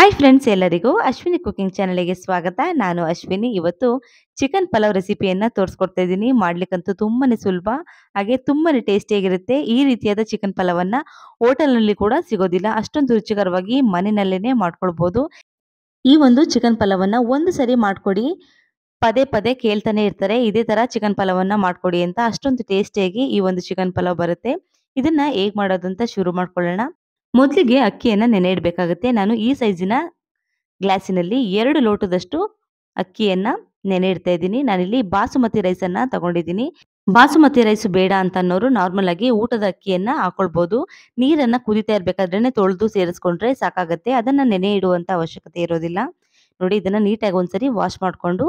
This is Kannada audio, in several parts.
ಹಾಯ್ ಫ್ರೆಂಡ್ಸ್ ಎಲ್ಲರಿಗೂ ಅಶ್ವಿನಿ ಕುಕಿಂಗ್ ಚಾನಲ್ಗೆ ಸ್ವಾಗತ ನಾನು ಅಶ್ವಿನಿ ಇವತ್ತು ಚಿಕನ್ ಪಲಾವ್ ರೆಸಿಪಿಯನ್ನು ತೋರಿಸ್ಕೊಡ್ತಾ ಇದ್ದೀನಿ ಮಾಡ್ಲಿಕ್ಕಂತೂ ತುಂಬಾ ಸುಲಭ ಹಾಗೆ ತುಂಬಾ ಟೇಸ್ಟಿಯಾಗಿರುತ್ತೆ ಈ ರೀತಿಯಾದ ಚಿಕನ್ ಪಲಾವನ್ನು ಹೋಟೆಲ್ನಲ್ಲಿ ಕೂಡ ಸಿಗೋದಿಲ್ಲ ಅಷ್ಟೊಂದು ರುಚಿಕರವಾಗಿ ಮನೆಯಲ್ಲೇ ಮಾಡ್ಕೊಳ್ಬೋದು ಈ ಒಂದು ಚಿಕನ್ ಪಲಾವನ್ನು ಒಂದು ಸರಿ ಮಾಡಿಕೊಡಿ ಪದೇ ಪದೇ ಕೇಳ್ತಾನೆ ಇರ್ತಾರೆ ಇದೇ ಥರ ಚಿಕನ್ ಪಲಾವನ್ನು ಮಾಡಿಕೊಡಿ ಅಂತ ಅಷ್ಟೊಂದು ಟೇಸ್ಟಿಯಾಗಿ ಈ ಒಂದು ಚಿಕನ್ ಪಲಾವ್ ಬರುತ್ತೆ ಇದನ್ನು ಹೇಗೆ ಮಾಡೋದು ಅಂತ ಶುರು ಮಾಡ್ಕೊಳ್ಳೋಣ ಮೊದಲಿಗೆ ಅಕ್ಕಿಯನ್ನು ನೆನೆ ಇಡಬೇಕಾಗುತ್ತೆ ನಾನು ಈ ಸೈಜಿನ ಗ್ಲಾಸಿನಲ್ಲಿ ಎರಡು ಲೋಟದಷ್ಟು ಅಕ್ಕಿಯನ್ನು ನೆನೆ ಇಡ್ತಾ ಇದ್ದೀನಿ ನಾನಿಲ್ಲಿ ಬಾಸುಮತಿ ರೈಸನ್ನು ತಗೊಂಡಿದ್ದೀನಿ ಬಾಸುಮತಿ ರೈಸ್ ಬೇಡ ಅಂತ ಅನ್ನೋರು ನಾರ್ಮಲ್ ಆಗಿ ಊಟದ ಅಕ್ಕಿಯನ್ನ ಹಾಕೊಳ್ಬಹುದು ನೀರನ್ನು ಕುದಿತಾ ಇರಬೇಕಾದ್ರೆ ತೊಳೆದು ಸೇರಿಸ್ಕೊಂಡ್ರೆ ಸಾಕಾಗುತ್ತೆ ಅದನ್ನ ನೆನೆ ಇಡುವಂಥ ಅವಶ್ಯಕತೆ ಇರೋದಿಲ್ಲ ನೋಡಿ ಇದನ್ನ ನೀಟಾಗಿ ಒಂದ್ಸರಿ ವಾಶ್ ಮಾಡಿಕೊಂಡು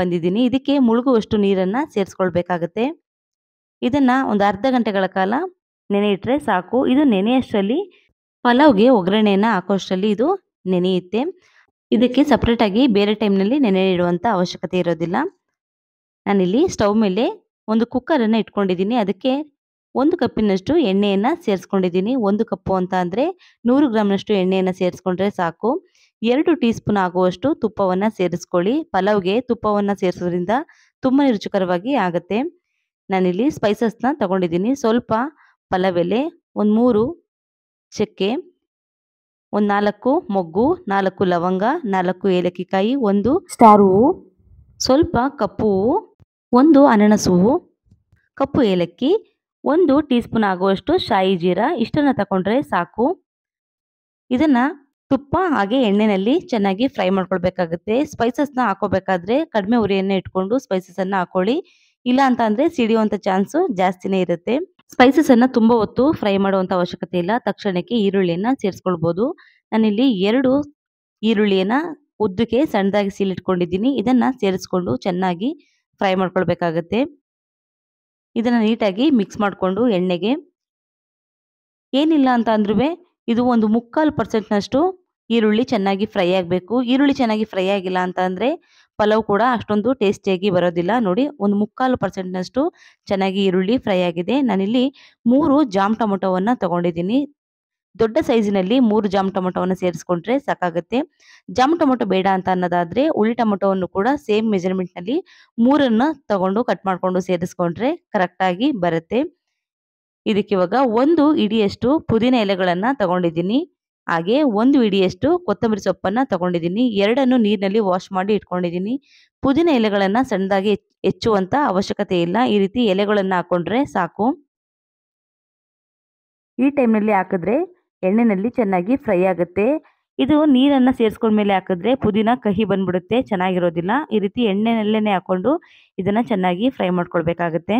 ಬಂದಿದ್ದೀನಿ ಇದಕ್ಕೆ ಮುಳುಗುವಷ್ಟು ನೀರನ್ನ ಸೇರಿಸ್ಕೊಳ್ಬೇಕಾಗತ್ತೆ ಇದನ್ನ ಒಂದು ಅರ್ಧ ಗಂಟೆಗಳ ಕಾಲ ನೆನೆ ಇಟ್ಟರೆ ಸಾಕು ಇದು ನೆನೆಯಷ್ಟರಲ್ಲಿ ಪಲಾವ್ಗೆ ಒಗ್ಗರಣೆಯನ್ನು ಹಾಕೋಷ್ಟರಲ್ಲಿ ಇದು ನೆನೆಯುತ್ತೆ ಇದಕ್ಕೆ ಆಗಿ ಬೇರೆ ಟೈಮ್ನಲ್ಲಿ ನೆನೆ ಇಡುವಂಥ ಅವಶ್ಯಕತೆ ಇರೋದಿಲ್ಲ ನಾನಿಲ್ಲಿ ಸ್ಟವ್ ಮೇಲೆ ಒಂದು ಕುಕ್ಕರನ್ನು ಇಟ್ಕೊಂಡಿದ್ದೀನಿ ಅದಕ್ಕೆ ಒಂದು ಕಪ್ಪಿನಷ್ಟು ಎಣ್ಣೆಯನ್ನು ಸೇರಿಸ್ಕೊಂಡಿದ್ದೀನಿ ಒಂದು ಕಪ್ಪು ಅಂತ ಅಂದರೆ ನೂರು ಗ್ರಾಮ್ನಷ್ಟು ಎಣ್ಣೆಯನ್ನು ಸೇರಿಸ್ಕೊಂಡ್ರೆ ಸಾಕು ಎರಡು ಟೀ ಸ್ಪೂನ್ ಆಗುವಷ್ಟು ತುಪ್ಪವನ್ನು ಸೇರಿಸ್ಕೊಳ್ಳಿ ಪಲಾವ್ಗೆ ತುಪ್ಪವನ್ನು ಸೇರಿಸೋದ್ರಿಂದ ತುಂಬಾ ರುಚಿಕರವಾಗಿ ಆಗುತ್ತೆ ನಾನಿಲ್ಲಿ ಸ್ಪೈಸಸ್ನ ತಗೊಂಡಿದ್ದೀನಿ ಸ್ವಲ್ಪ ಪಲವೆಲೆ ಒಂದು ಮೂರು ಚಕ್ಕೆ ಒಂದು ನಾಲ್ಕು ಮೊಗ್ಗು ನಾಲ್ಕು ಲವಂಗ ನಾಲ್ಕು ಏಲಕ್ಕಿಕಾಯಿ ಒಂದು ಸ್ಟಾರ್ ಹೂವು ಸ್ವಲ್ಪ ಕಪ್ಪು ಹೂವು ಒಂದು ಅನನಸು ಹೂವು ಕಪ್ಪು ಏಲಕ್ಕಿ ಒಂದು ಟೀ ಸ್ಪೂನ್ ಆಗುವಷ್ಟು ಶಾಯಿ ಜೀರಾ ಇಷ್ಟನ್ನು ತಗೊಂಡ್ರೆ ಸಾಕು ಇದನ್ನು ತುಪ್ಪ ಹಾಗೆ ಎಣ್ಣೆಯಲ್ಲಿ ಚೆನ್ನಾಗಿ ಫ್ರೈ ಮಾಡ್ಕೊಳ್ಬೇಕಾಗುತ್ತೆ ಸ್ಪೈಸಸ್ನ ಹಾಕೋಬೇಕಾದ್ರೆ ಕಡಿಮೆ ಉರಿಯನ್ನೇ ಇಟ್ಕೊಂಡು ಸ್ಪೈಸಸನ್ನು ಹಾಕೊಳ್ಳಿ ಇಲ್ಲ ಅಂತಂದರೆ ಸಿಡಿಯುವಂಥ ಚಾನ್ಸು ಜಾಸ್ತಿನೇ ಇರುತ್ತೆ ಸ್ಪೈಸಸನ್ನು ತುಂಬ ಹೊತ್ತು ಫ್ರೈ ಮಾಡುವಂಥ ಅವಶ್ಯಕತೆ ಇಲ್ಲ ತಕ್ಷಣಕ್ಕೆ ಈರುಳ್ಳಿಯನ್ನು ಸೇರಿಸ್ಕೊಳ್ಬೋದು ನಾನಿಲ್ಲಿ ಎರಡು ಈರುಳ್ಳಿಯನ್ನು ಉದ್ದಕ್ಕೆ ಸಣ್ಣದಾಗಿ ಸೀಲಿಟ್ಕೊಂಡಿದ್ದೀನಿ ಇದನ್ನು ಸೇರಿಸ್ಕೊಂಡು ಚೆನ್ನಾಗಿ ಫ್ರೈ ಮಾಡ್ಕೊಳ್ಬೇಕಾಗತ್ತೆ ಇದನ್ನು ನೀಟಾಗಿ ಮಿಕ್ಸ್ ಮಾಡಿಕೊಂಡು ಎಣ್ಣೆಗೆ ಏನಿಲ್ಲ ಅಂತ ಅಂದ್ರೂ ಇದು ಒಂದು ಮುಕ್ಕಾಲು ಪರ್ಸೆಂಟ್ನಷ್ಟು ಈರುಳ್ಳಿ ಚೆನ್ನಾಗಿ ಫ್ರೈ ಆಗಬೇಕು ಈರುಳ್ಳಿ ಚೆನ್ನಾಗಿ ಫ್ರೈ ಆಗಿಲ್ಲ ಅಂತ ಅಂದರೆ ಪಲಾವ್ ಕೂಡ ಅಷ್ಟೊಂದು ಟೇಸ್ಟಿಯಾಗಿ ಬರೋದಿಲ್ಲ ನೋಡಿ ಒಂದು ಮುಕ್ಕಾಲು ನಷ್ಟು ಚೆನ್ನಾಗಿ ಈರುಳ್ಳಿ ಫ್ರೈ ಆಗಿದೆ ನಾನಿಲ್ಲಿ ಮೂರು ಜಾಮ್ ಟೊಮೊಟೊವನ್ನು ತಗೊಂಡಿದ್ದೀನಿ ದೊಡ್ಡ ಸೈಜಿನಲ್ಲಿ ಮೂರು ಜಾಮ್ ಟೊಮೊಟೊವನ್ನು ಸೇರಿಸ್ಕೊಂಡ್ರೆ ಸಾಕಾಗುತ್ತೆ ಜಾಮ್ ಟೊಮೊಟೊ ಬೇಡ ಅಂತ ಅನ್ನೋದಾದ್ರೆ ಉಳಿ ಟೊಮೊಟೊವನ್ನು ಕೂಡ ಸೇಮ್ ಮೆಜರ್ಮೆಂಟ್ ನಲ್ಲಿ ಮೂರನ್ನು ತಗೊಂಡು ಕಟ್ ಮಾಡಿಕೊಂಡು ಸೇರಿಸ್ಕೊಂಡ್ರೆ ಕರೆಕ್ಟಾಗಿ ಬರುತ್ತೆ ಇದಕ್ಕೆ ಒಂದು ಇಡಿಯಷ್ಟು ಪುದೀನ ಎಲೆಗಳನ್ನ ತಗೊಂಡಿದ್ದೀನಿ ಹಾಗೆ ಒಂದು ಇಡಿಯಷ್ಟು ಕೊತ್ತಂಬರಿ ಸೊಪ್ಪನ್ನು ತಗೊಂಡಿದ್ದೀನಿ ಎರಡನ್ನು ನೀರಿನಲ್ಲಿ ವಾಶ್ ಮಾಡಿ ಇಟ್ಕೊಂಡಿದ್ದೀನಿ ಪುದೀನ ಎಲೆಗಳನ್ನು ಸಣ್ಣದಾಗಿ ಹೆಚ್ಚುವಂಥ ಅವಶ್ಯಕತೆ ಇಲ್ಲ ಈ ರೀತಿ ಎಲೆಗಳನ್ನು ಹಾಕ್ಕೊಂಡ್ರೆ ಸಾಕು ಈ ಟೈಮ್ನಲ್ಲಿ ಹಾಕಿದ್ರೆ ಎಣ್ಣೆಯಲ್ಲಿ ಚೆನ್ನಾಗಿ ಫ್ರೈ ಆಗುತ್ತೆ ಇದು ನೀರನ್ನು ಸೇರಿಸ್ಕೊಂಡ್ಮೇಲೆ ಹಾಕಿದ್ರೆ ಪುದೀನ ಕಹಿ ಬಂದ್ಬಿಡುತ್ತೆ ಚೆನ್ನಾಗಿರೋದಿಲ್ಲ ಈ ರೀತಿ ಎಣ್ಣೆನಲ್ಲೇ ಹಾಕ್ಕೊಂಡು ಇದನ್ನು ಚೆನ್ನಾಗಿ ಫ್ರೈ ಮಾಡ್ಕೊಳ್ಬೇಕಾಗತ್ತೆ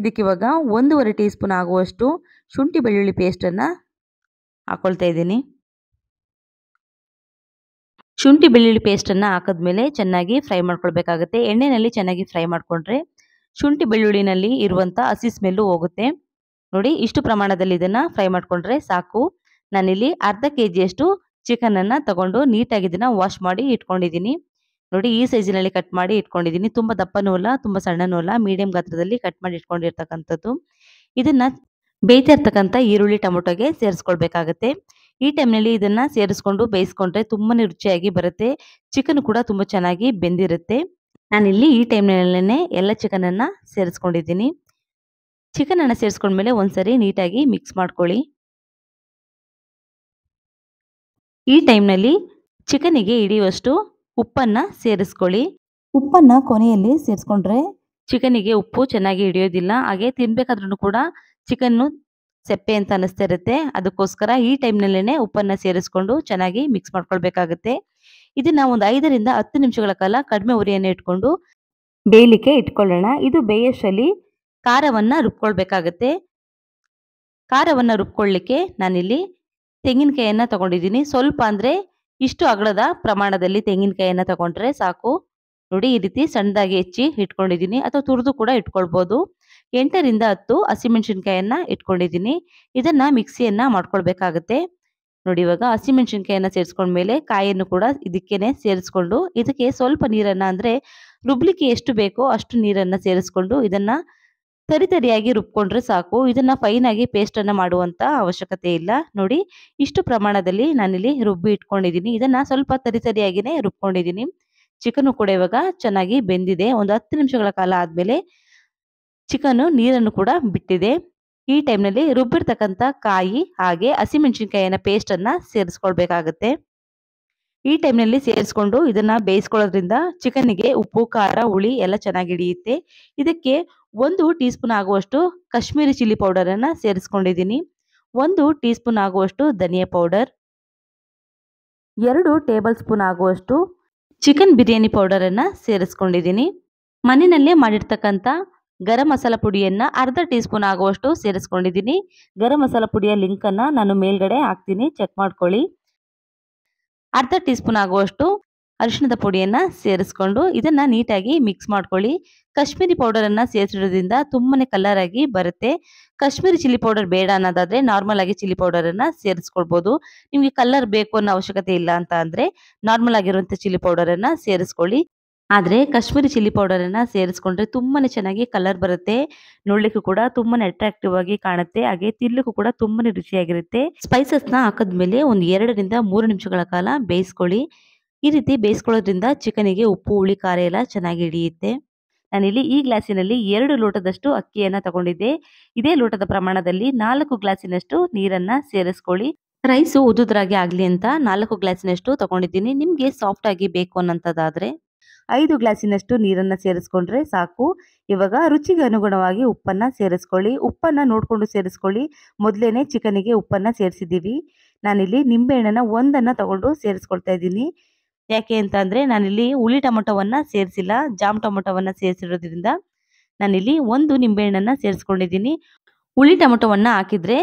ಇದಕ್ಕಿವಾಗ ಒಂದೂವರೆ ಟೀ ಸ್ಪೂನ್ ಆಗುವಷ್ಟು ಶುಂಠಿ ಬೆಳ್ಳುಳ್ಳಿ ಪೇಸ್ಟನ್ನು ಹಾಕೊಳ್ತಾ ಇದ್ದೀನಿ ಶುಂಠಿ ಬೆಳ್ಳುಳ್ಳಿ ಪೇಸ್ಟನ್ನು ಹಾಕಿದ್ಮೇಲೆ ಚೆನ್ನಾಗಿ ಫ್ರೈ ಮಾಡ್ಕೊಳ್ಬೇಕಾಗುತ್ತೆ ಎಣ್ಣೆನಲ್ಲಿ ಚೆನ್ನಾಗಿ ಫ್ರೈ ಮಾಡಿಕೊಂಡ್ರೆ ಶುಂಠಿ ಬೆಳ್ಳುಳ್ಳಿನಲ್ಲಿ ಇರುವಂಥ ಹಸಿ ಸ್ಮೆಲ್ಲು ಹೋಗುತ್ತೆ ನೋಡಿ ಇಷ್ಟು ಪ್ರಮಾಣದಲ್ಲಿ ಇದನ್ನು ಫ್ರೈ ಮಾಡಿಕೊಂಡ್ರೆ ಸಾಕು ನಾನಿಲ್ಲಿ ಅರ್ಧ ಕೆ ಜಿಯಷ್ಟು ಚಿಕನನ್ನು ತಗೊಂಡು ನೀಟಾಗಿ ಇದನ್ನು ವಾಶ್ ಮಾಡಿ ಇಟ್ಕೊಂಡಿದ್ದೀನಿ ನೋಡಿ ಈ ಸೈಜಿನಲ್ಲಿ ಕಟ್ ಮಾಡಿ ಇಟ್ಕೊಂಡಿದ್ದೀನಿ ತುಂಬ ದಪ್ಪನೂ ಅಲ್ಲ ತುಂಬ ಸಣ್ಣನೂ ಅಲ್ಲ ಮೀಡಿಯಂ ಗಾತ್ರದಲ್ಲಿ ಕಟ್ ಮಾಡಿ ಇಟ್ಕೊಂಡಿರ್ತಕ್ಕಂಥದ್ದು ಇದನ್ನು ಬೇಯ್ತಿರ್ತಕ್ಕಂಥ ಈರುಳ್ಳಿ ಟೊಮೊಟೊಗೆ ಸೇರಿಸ್ಕೊಳ್ಬೇಕಾಗತ್ತೆ ಈ ಟೈಮ್ನಲ್ಲಿ ಇದನ್ನು ಸೇರಿಸ್ಕೊಂಡು ಬೇಯಿಸ್ಕೊಂಡ್ರೆ ತುಂಬಾ ರುಚಿಯಾಗಿ ಬರುತ್ತೆ ಚಿಕನ್ ಕೂಡ ತುಂಬ ಚೆನ್ನಾಗಿ ಬೆಂದಿರುತ್ತೆ ನಾನಿಲ್ಲಿ ಈ ಟೈಮ್ನಲ್ಲೇ ಎಲ್ಲ ಚಿಕನನ್ನು ಸೇರಿಸ್ಕೊಂಡಿದ್ದೀನಿ ಚಿಕನನ್ನು ಸೇರಿಸ್ಕೊಂಡ್ಮೇಲೆ ಒಂದ್ಸರಿ ನೀಟಾಗಿ ಮಿಕ್ಸ್ ಮಾಡ್ಕೊಳ್ಳಿ ಈ ಟೈಮ್ನಲ್ಲಿ ಚಿಕನಿಗೆ ಹಿಡಿಯುವಷ್ಟು ಉಪ್ಪನ್ನು ಸೇರಿಸ್ಕೊಳ್ಳಿ ಉಪ್ಪನ್ನು ಕೊನೆಯಲ್ಲಿ ಸೇರಿಸ್ಕೊಂಡ್ರೆ ಚಿಕನಿಗೆ ಉಪ್ಪು ಚೆನ್ನಾಗಿ ಹಿಡಿಯೋದಿಲ್ಲ ಹಾಗೆ ತಿನ್ಬೇಕಾದ್ರೂ ಕೂಡ ಚಿಕನ್ ಸೆಪ್ಪೆ ಅಂತ ಅನಿಸ್ತಾ ಇರುತ್ತೆ ಅದಕ್ಕೋಸ್ಕರ ಈ ನಲ್ಲೇನೆ ಉಪ್ಪನ್ನ ಸೇರಿಸ್ಕೊಂಡು ಚೆನ್ನಾಗಿ ಮಿಕ್ಸ್ ಮಾಡ್ಕೊಳ್ಬೇಕಾಗುತ್ತೆ ಇದನ್ನ ಒಂದು ಐದರಿಂದ ಹತ್ತು ನಿಮಿಷಗಳ ಕಾಲ ಕಡಿಮೆ ಉರಿಯನ್ನು ಇಟ್ಕೊಂಡು ಬೇಯಲಿಕ್ಕೆ ಇಟ್ಕೊಳ್ಳೋಣ ಇದು ಬೇಯಷ್ಟಲ್ಲಿ ಖಾರವನ್ನ ರುಬ್ಕೊಳ್ಬೇಕಾಗತ್ತೆ ಖಾರವನ್ನ ರುಬ್ಕೊಳ್ಳಿಕ್ಕೆ ನಾನಿಲ್ಲಿ ತೆಂಗಿನಕಾಯಿಯನ್ನ ತಗೊಂಡಿದ್ದೀನಿ ಸ್ವಲ್ಪ ಅಂದ್ರೆ ಇಷ್ಟು ಅಗಲದ ಪ್ರಮಾಣದಲ್ಲಿ ತೆಂಗಿನಕಾಯಿಯನ್ನು ತಗೊಂಡ್ರೆ ಸಾಕು ನೋಡಿ ಈ ರೀತಿ ಸಣ್ಣದಾಗಿ ಹೆಚ್ಚಿ ಇಟ್ಕೊಂಡಿದ್ದೀನಿ ಅಥವಾ ತುರಿದು ಕೂಡ ಇಟ್ಕೊಳ್ಬಹುದು ಎಂಟರಿಂದ ಹತ್ತು ಹಸಿಮೆಣಸಿನ್ಕಾಯನ್ನ ಇಟ್ಕೊಂಡಿದ್ದೀನಿ ಇದನ್ನ ಮಿಕ್ಸಿಯನ್ನ ಮಾಡ್ಕೊಳ್ಬೇಕಾಗತ್ತೆ ನೋಡಿ ಇವಾಗ ಹಸಿಮೆಣಸಿನ್ಕಾಯನ್ನ ಮೇಲೆ ಕಾಯನ್ನು ಕೂಡ ಇದಕ್ಕೇನೆ ಸೇರಿಸ್ಕೊಂಡು ಇದಕ್ಕೆ ಸ್ವಲ್ಪ ನೀರನ್ನ ಅಂದ್ರೆ ರುಬ್ಲಿಕ್ಕೆ ಎಷ್ಟು ಬೇಕೋ ಅಷ್ಟು ನೀರನ್ನ ಸೇರಿಸ್ಕೊಂಡು ಇದನ್ನ ತರಿ ತರಿಯಾಗಿ ರುಬ್ಕೊಂಡ್ರೆ ಸಾಕು ಇದನ್ನ ಫೈನ್ ಆಗಿ ಪೇಸ್ಟ್ ಅನ್ನ ಮಾಡುವಂತ ಅವಶ್ಯಕತೆ ಇಲ್ಲ ನೋಡಿ ಇಷ್ಟು ಪ್ರಮಾಣದಲ್ಲಿ ನಾನಿಲ್ಲಿ ರುಬ್ಬಿ ಇಟ್ಕೊಂಡಿದ್ದೀನಿ ಇದನ್ನ ಸ್ವಲ್ಪ ತರಿ ತರಿಯಾಗಿನೇ ರುಬ್ಕೊಂಡಿದ್ದೀನಿ ಚಿಕನ್ ಕೂಡ ಇವಾಗ ಚೆನ್ನಾಗಿ ಬೆಂದಿದೆ ಒಂದು ಹತ್ತು ನಿಮಿಷಗಳ ಕಾಲ ಆದ್ಮೇಲೆ ಚಿಕನ್ ನೀರನ್ನು ಕೂಡ ಬಿಟ್ಟಿದೆ ಈ ಟೈಮ್ನಲ್ಲಿ ರುಬ್ಬಿರ್ತಕ್ಕಂಥ ಕಾಯಿ ಹಾಗೆ ಪೇಸ್ಟ್ ಅನ್ನ ಸೇರಿಸ್ಕೊಳ್ಬೇಕಾಗತ್ತೆ ಈ ಟೈಮ್ನಲ್ಲಿ ಸೇರಿಸ್ಕೊಂಡು ಇದನ್ನ ಬೇಯಿಸ್ಕೊಳ್ಳೋದ್ರಿಂದ ಚಿಕನ್ಗೆ ಉಪ್ಪು ಖಾರ ಹುಳಿ ಎಲ್ಲ ಚೆನ್ನಾಗಿ ಹಿಡಿಯುತ್ತೆ ಇದಕ್ಕೆ ಒಂದು ಟೀ ಸ್ಪೂನ್ ಆಗುವಷ್ಟು ಕಾಶ್ಮೀರಿ ಚಿಲ್ಲಿ ಪೌಡರ್ ಅನ್ನ ಸೇರಿಸ್ಕೊಂಡಿದ್ದೀನಿ ಒಂದು ಟೀ ಸ್ಪೂನ್ ಆಗುವಷ್ಟು ಧನಿಯಾ ಪೌಡರ್ ಎರಡು ಟೇಬಲ್ ಸ್ಪೂನ್ ಆಗುವಷ್ಟು ಚಿಕನ್ ಬಿರಿಯಾನಿ ಪೌಡರ್ ಅನ್ನ ಸೇರಿಸ್ಕೊಂಡಿದ್ದೀನಿ ಮನೆಯಲ್ಲೇ ಮಾಡಿರ್ತಕ್ಕಂಥ ಗರಂ ಮಸಾಲ ಪುಡಿಯನ್ನು ಅರ್ಧ ಟೀ ಸ್ಪೂನ್ ಆಗುವಷ್ಟು ಸೇರಿಸ್ಕೊಂಡಿದ್ದೀನಿ ಗರಂ ಮಸಾಲ ಪುಡಿಯ ಲಿಂಕನ್ನು ನಾನು ಮೇಲ್ಗಡೆ ಹಾಕ್ತೀನಿ ಚೆಕ್ ಮಾಡ್ಕೊಳ್ಳಿ ಅರ್ಧ ಟೀ ಸ್ಪೂನ್ ಆಗುವಷ್ಟು ಅರಿಶಿಣದ ಪುಡಿಯನ್ನು ಸೇರಿಸ್ಕೊಂಡು ಇದನ್ನು ನೀಟಾಗಿ ಮಿಕ್ಸ್ ಮಾಡ್ಕೊಳ್ಳಿ ಕಾಶ್ಮೀರಿ ಪೌಡರನ್ನು ಸೇರಿಸಿಡೋದ್ರಿಂದ ತುಂಬಾ ಕಲರಾಗಿ ಬರುತ್ತೆ ಕಾಶ್ಮೀರಿ ಚಿಲ್ಲಿ ಪೌಡರ್ ಬೇಡ ಅನ್ನೋದಾದರೆ ನಾರ್ಮಲ್ ಆಗಿ ಚಿಲ್ಲಿ ಪೌಡರನ್ನು ಸೇರಿಸ್ಕೊಳ್ಬೋದು ನಿಮಗೆ ಕಲರ್ ಬೇಕು ಅನ್ನೋ ಅವಶ್ಯಕತೆ ಇಲ್ಲ ಅಂತ ಅಂದರೆ ನಾರ್ಮಲ್ ಆಗಿರುವಂಥ ಚಿಲ್ಲಿ ಪೌಡರನ್ನು ಸೇರಿಸ್ಕೊಳ್ಳಿ ಆದರೆ ಕಾಶ್ಮೀರಿ ಚಿಲ್ಲಿ ಪೌಡರನ್ನು ಸೇರಿಸ್ಕೊಂಡ್ರೆ ತುಂಬಾ ಚೆನ್ನಾಗಿ ಕಲರ್ ಬರುತ್ತೆ ನೋಡ್ಲಿಕ್ಕೂ ಕೂಡ ತುಂಬಾ ಅಟ್ರಾಕ್ಟಿವ್ ಆಗಿ ಕಾಣುತ್ತೆ ಹಾಗೆ ತಿನ್ನಲಿಕ್ಕೂ ಕೂಡ ತುಂಬಾ ರುಚಿಯಾಗಿರುತ್ತೆ ಸ್ಪೈಸಸ್ನ ಹಾಕಿದ್ಮೇಲೆ ಒಂದು ಎರಡರಿಂದ ಮೂರು ನಿಮಿಷಗಳ ಕಾಲ ಬೇಯಿಸ್ಕೊಳ್ಳಿ ಈ ರೀತಿ ಬೇಯಿಸ್ಕೊಳ್ಳೋದ್ರಿಂದ ಚಿಕನಿಗೆ ಉಪ್ಪು ಹುಳಿ ಖಾರ ಎಲ್ಲ ಚೆನ್ನಾಗಿ ಹಿಡಿಯುತ್ತೆ ನಾನಿಲ್ಲಿ ಈ ಗ್ಲಾಸಿನಲ್ಲಿ ಎರಡು ಲೋಟದಷ್ಟು ಅಕ್ಕಿಯನ್ನು ತಗೊಂಡಿದ್ದೆ ಇದೇ ಲೋಟದ ಪ್ರಮಾಣದಲ್ಲಿ ನಾಲ್ಕು ಗ್ಲಾಸಿನಷ್ಟು ನೀರನ್ನ ಸೇರಿಸ್ಕೊಳ್ಳಿ ರೈಸು ಉದುದ್ರಾಗಿ ಆಗಲಿ ಅಂತ ನಾಲ್ಕು ಗ್ಲಾಸಿನಷ್ಟು ತಗೊಂಡಿದ್ದೀನಿ ನಿಮಗೆ ಆಗಿ ಬೇಕು ಅನ್ನೋಂಥದ್ದಾದರೆ ಐದು ಗ್ಲಾಸಿನಷ್ಟು ನೀರನ್ನು ಸೇರಿಸ್ಕೊಂಡ್ರೆ ಸಾಕು ಇವಾಗ ರುಚಿಗೆ ಅನುಗುಣವಾಗಿ ಉಪ್ಪನ್ನು ಸೇರಿಸ್ಕೊಳ್ಳಿ ಉಪ್ಪನ್ನು ನೋಡಿಕೊಂಡು ಸೇರಿಸ್ಕೊಳ್ಳಿ ಮೊದಲೇ ಚಿಕನಿಗೆ ಉಪ್ಪನ್ನು ಸೇರಿಸಿದ್ದೀವಿ ನಾನಿಲ್ಲಿ ನಿಂಬೆಹಣ್ಣನ್ನು ಒಂದನ್ನು ತಗೊಂಡು ಸೇರಿಸ್ಕೊಳ್ತಾ ಇದ್ದೀನಿ ಯಾಕೆ ಅಂತ ಅಂದರೆ ನಾನಿಲ್ಲಿ ಹುಳಿ ಟೊಮೊಟೊವನ್ನು ಸೇರಿಸಿಲ್ಲ ಜಾಮ್ ಟೊಮೊಟೊವನ್ನು ಸೇರಿಸಿರೋದ್ರಿಂದ ನಾನಿಲ್ಲಿ ಒಂದು ನಿಂಬೆಹಣ್ಣನ್ನು ಸೇರಿಸ್ಕೊಂಡಿದ್ದೀನಿ ಹುಳಿ ಟೊಮೊಟೊವನ್ನು ಹಾಕಿದರೆ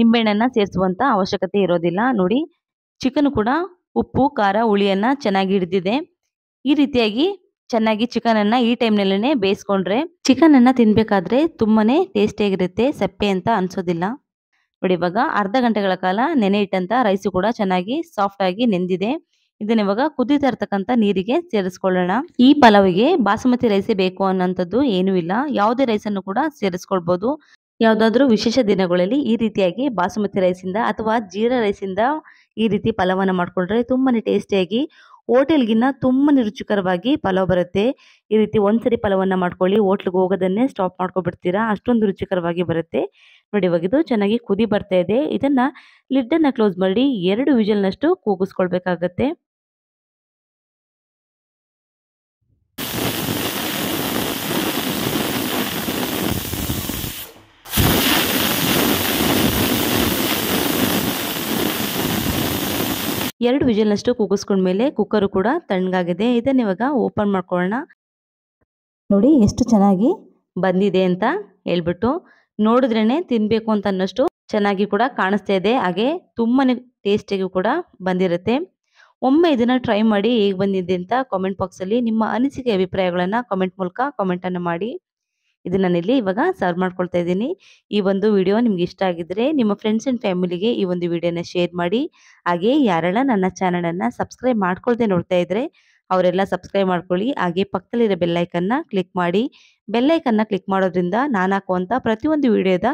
ನಿಂಬೆಹಣ್ಣನ್ನು ಸೇರಿಸುವಂಥ ಅವಶ್ಯಕತೆ ಇರೋದಿಲ್ಲ ನೋಡಿ ಚಿಕನ್ ಕೂಡ ಉಪ್ಪು ಖಾರ ಹುಳಿಯನ್ನು ಚೆನ್ನಾಗಿ ಹಿಡಿದಿದೆ ಈ ರೀತಿಯಾಗಿ ಚೆನ್ನಾಗಿ ಚಿಕನ್ ಅನ್ನ ಈ ಟೈಮ್ ನಲ್ಲೇನೆ ಬೇಯಿಸ್ಕೊಂಡ್ರೆ ಚಿಕನ್ ಅನ್ನ ತಿನ್ಬೇಕಾದ್ರೆ ತುಂಬಾನೇ ಟೇಸ್ಟಿಯಾಗಿರುತ್ತೆ ಸಪ್ಪೆ ಅಂತ ಅನ್ಸೋದಿಲ್ಲ ನೋಡಿ ಇವಾಗ ಅರ್ಧ ಗಂಟೆಗಳ ಕಾಲ ನೆನೆ ಇಟ್ಟಂತ ರೈಸು ಕೂಡ ಚೆನ್ನಾಗಿ ಸಾಫ್ಟ್ ಆಗಿ ನೆಂದಿದೆ ಇದನ್ನ ಇವಾಗ ಕುದೀತಾ ಇರ್ತಕ್ಕಂಥ ನೀರಿಗೆ ಸೇರಿಸ್ಕೊಳ್ಳೋಣ ಈ ಪಲಾವಿಗೆ ಬಾಸುಮತಿ ರೈಸೇ ಬೇಕು ಅನ್ನೋಂಥದ್ದು ಏನೂ ಇಲ್ಲ ಯಾವುದೇ ಅನ್ನು ಕೂಡ ಸೇರಿಸ್ಕೊಳ್ಬಹುದು ಯಾವುದಾದ್ರೂ ವಿಶೇಷ ದಿನಗಳಲ್ಲಿ ಈ ರೀತಿಯಾಗಿ ಬಾಸುಮತಿ ರೈಸಿಂದ ಅಥವಾ ಜೀರಾ ರೈಸಿಂದ ಈ ರೀತಿ ಪಲಾವನ್ನ ಮಾಡ್ಕೊಂಡ್ರೆ ತುಂಬಾನೇ ಟೇಸ್ಟಿಯಾಗಿ ಹೋಟೆಲ್ಗಿನ್ನ ತುಂಬಾ ರುಚಿಕರವಾಗಿ ಪಲಾವ್ ಬರುತ್ತೆ ಈ ರೀತಿ ಒಂದ್ಸರಿ ಪಲಾವನ್ನ ಮಾಡ್ಕೊಳ್ಳಿ ಗೆ ಹೋಗೋದನ್ನೇ ಸ್ಟಾಪ್ ಮಾಡ್ಕೊಬಿಡ್ತೀರಾ ಅಷ್ಟೊಂದು ರುಚಿಕರವಾಗಿ ಬರುತ್ತೆ ನೋಡಿ ಇವಾಗ ಚೆನ್ನಾಗಿ ಕುದಿ ಬರ್ತಾ ಇದೆ ಲಿಡ್ ಲಿಡ್ಡನ್ನ ಕ್ಲೋಸ್ ಮಾಡಿ ಎರಡು ವಿಜಲ್ನಷ್ಟು ಕೂಗಿಸ್ಕೊಳ್ಬೇಕಾಗತ್ತೆ ಎರಡು ವಿಜಿಲ್ನಷ್ಟು ಮೇಲೆ ಕುಕ್ಕರು ಕೂಡ ತಣ್ಣಗಾಗಿದೆ ಇದನ್ನು ಇವಾಗ ಓಪನ್ ಮಾಡ್ಕೊಳ್ಳೋಣ ನೋಡಿ ಎಷ್ಟು ಚೆನ್ನಾಗಿ ಬಂದಿದೆ ಅಂತ ಹೇಳ್ಬಿಟ್ಟು ನೋಡಿದ್ರೇ ತಿನ್ಬೇಕು ಅಂತ ಅನ್ನೋಷ್ಟು ಚೆನ್ನಾಗಿ ಕೂಡ ಕಾಣಿಸ್ತಾ ಇದೆ ಹಾಗೆ ತುಂಬಾ ಟೇಸ್ಟಿಗೂ ಕೂಡ ಬಂದಿರುತ್ತೆ ಒಮ್ಮೆ ಇದನ್ನು ಟ್ರೈ ಮಾಡಿ ಹೇಗೆ ಬಂದಿದೆ ಅಂತ ಕಾಮೆಂಟ್ ಬಾಕ್ಸಲ್ಲಿ ನಿಮ್ಮ ಅನಿಸಿಕೆ ಅಭಿಪ್ರಾಯಗಳನ್ನು ಕಾಮೆಂಟ್ ಮೂಲಕ ಕಾಮೆಂಟನ್ನು ಮಾಡಿ ಇದು ನಾನಿಲ್ಲಿ ಇವಾಗ ಸರ್ವ್ ಮಾಡ್ಕೊಳ್ತಾ ಇದ್ದೀನಿ ಈ ಒಂದು ವಿಡಿಯೋ ನಿಮ್ಗೆ ಇಷ್ಟ ಆಗಿದ್ರೆ ನಿಮ್ಮ ಫ್ರೆಂಡ್ಸ್ ಆ್ಯಂಡ್ ಫ್ಯಾಮಿಲಿಗೆ ಈ ಒಂದು ವಿಡಿಯೋನ ಶೇರ್ ಮಾಡಿ ಹಾಗೆ ಯಾರೆಲ್ಲ ನನ್ನ ಚಾನಲನ್ನು ಸಬ್ಸ್ಕ್ರೈಬ್ ಮಾಡ್ಕೊಳ್ದೆ ನೋಡ್ತಾ ಇದ್ರೆ ಅವರೆಲ್ಲ ಸಬ್ಸ್ಕ್ರೈಬ್ ಮಾಡ್ಕೊಳ್ಳಿ ಹಾಗೆ ಪಕ್ಕದಲ್ಲಿರೋ ಬೆಲ್ಲೈಕನ್ನ ಕ್ಲಿಕ್ ಮಾಡಿ ಬೆಲ್ಲೈಕನ್ನ ಕ್ಲಿಕ್ ಮಾಡೋದ್ರಿಂದ ನಾನು ಹಾಕುವಂಥ ಪ್ರತಿಯೊಂದು ವಿಡಿಯೋದ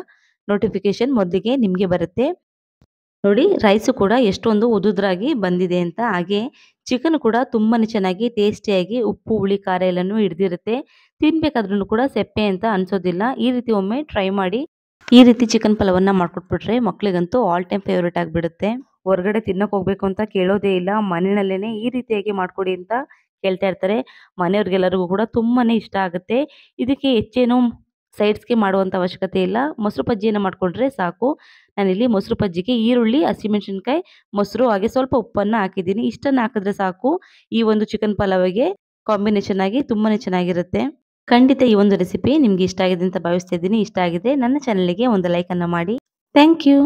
ನೋಟಿಫಿಕೇಷನ್ ಮೊದಲಿಗೆ ನಿಮಗೆ ಬರುತ್ತೆ ನೋಡಿ ರೈಸು ಕೂಡ ಎಷ್ಟೊಂದು ಉದುದ್ರಾಗಿ ಬಂದಿದೆ ಅಂತ ಹಾಗೆ ಚಿಕನ್ ಕೂಡ ತುಂಬಾ ಚೆನ್ನಾಗಿ ಟೇಸ್ಟಿಯಾಗಿ ಉಪ್ಪು ಹುಳಿ ಖಾರ ಎಲ್ಲಾನು ಹಿಡ್ದಿರುತ್ತೆ ತಿನ್ಬೇಕಾದ್ರೂ ಕೂಡ ಸೆಪ್ಪೆ ಅಂತ ಅನ್ಸೋದಿಲ್ಲ ಈ ರೀತಿ ಒಮ್ಮೆ ಟ್ರೈ ಮಾಡಿ ಈ ರೀತಿ ಚಿಕನ್ ಪಲವನ್ನ ಮಾಡ್ಕೊಟ್ಬಿಟ್ರೆ ಮಕ್ಳಿಗಂತೂ ಆಲ್ ಟೈಮ್ ಫೇವ್ರೇಟ್ ಆಗಿಬಿಡುತ್ತೆ ಹೊರಗಡೆ ತಿನ್ನಕ್ಕೆ ಹೋಗ್ಬೇಕು ಅಂತ ಕೇಳೋದೇ ಇಲ್ಲ ಮನೆಯಲ್ಲೇನೆ ಈ ರೀತಿಯಾಗಿ ಮಾಡಿಕೊಡಿ ಅಂತ ಕೇಳ್ತಾ ಇರ್ತಾರೆ ಮನೆಯವ್ರಿಗೆಲ್ಲರಿಗೂ ಕೂಡ ತುಂಬಾನೇ ಇಷ್ಟ ಆಗುತ್ತೆ ಇದಕ್ಕೆ ಹೆಚ್ಚೇನು ಸೈಡ್ಸ್ಗೆ ಮಾಡುವಂಥ ಅವಶ್ಯಕತೆ ಇಲ್ಲ ಮೊಸರು ಪಜ್ಜಿಯನ್ನು ಮಾಡಿಕೊಂಡ್ರೆ ಸಾಕು ನಾನಿಲ್ಲಿ ಮೊಸರು ಪಜ್ಜಿಗೆ ಈರುಳ್ಳಿ ಹಸಿಮೆಣಸಿನ್ಕಾಯಿ ಮೊಸರು ಹಾಗೆ ಸ್ವಲ್ಪ ಉಪ್ಪನ್ನು ಹಾಕಿದ್ದೀನಿ ಇಷ್ಟನ್ನು ಹಾಕಿದ್ರೆ ಸಾಕು ಈ ಒಂದು ಚಿಕನ್ ಪಲಾವಿಗೆ ಕಾಂಬಿನೇಷನ್ ಆಗಿ ತುಂಬಾ ಚೆನ್ನಾಗಿರುತ್ತೆ ಖಂಡಿತ ಈ ಒಂದು ರೆಸಿಪಿ ನಿಮಗೆ ಇಷ್ಟ ಆಗಿದೆ ಅಂತ ಭಾವಿಸ್ತಾ ಇದ್ದೀನಿ ಇಷ್ಟ ಆಗಿದೆ ನನ್ನ ಚಾನಲ್ಗೆ ಒಂದು ಲೈಕನ್ನು ಮಾಡಿ ಥ್ಯಾಂಕ್ ಯು